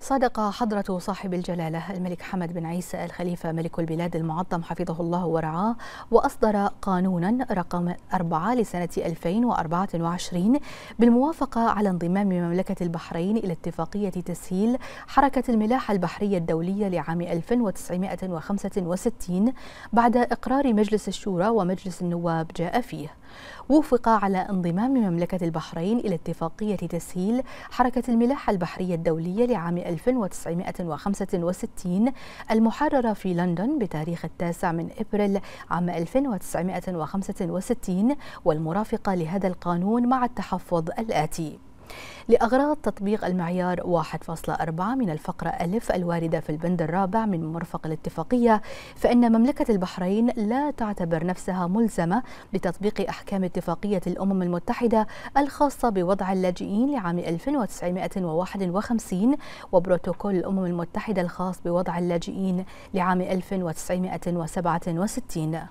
صادق حضرة صاحب الجلالة الملك حمد بن عيسى الخليفة ملك البلاد المعظم حفظه الله ورعاه وأصدر قانونا رقم أربعة لسنة 2024 بالموافقة على انضمام مملكة البحرين إلى اتفاقية تسهيل حركة الملاحة البحرية الدولية لعام 1965 بعد إقرار مجلس الشورى ومجلس النواب جاء فيه وافق على انضمام مملكة البحرين إلى اتفاقية تسهيل حركة الملاحة البحرية الدولية لعام 1965 المحررة في لندن بتاريخ التاسع من إبريل عام 1965 والمرافقة لهذا القانون مع التحفظ الآتي لأغراض تطبيق المعيار 1.4 من الفقرة ألف الواردة في البند الرابع من مرفق الاتفاقية فإن مملكة البحرين لا تعتبر نفسها ملزمة بتطبيق أحكام اتفاقية الأمم المتحدة الخاصة بوضع اللاجئين لعام 1951 وبروتوكول الأمم المتحدة الخاص بوضع اللاجئين لعام 1967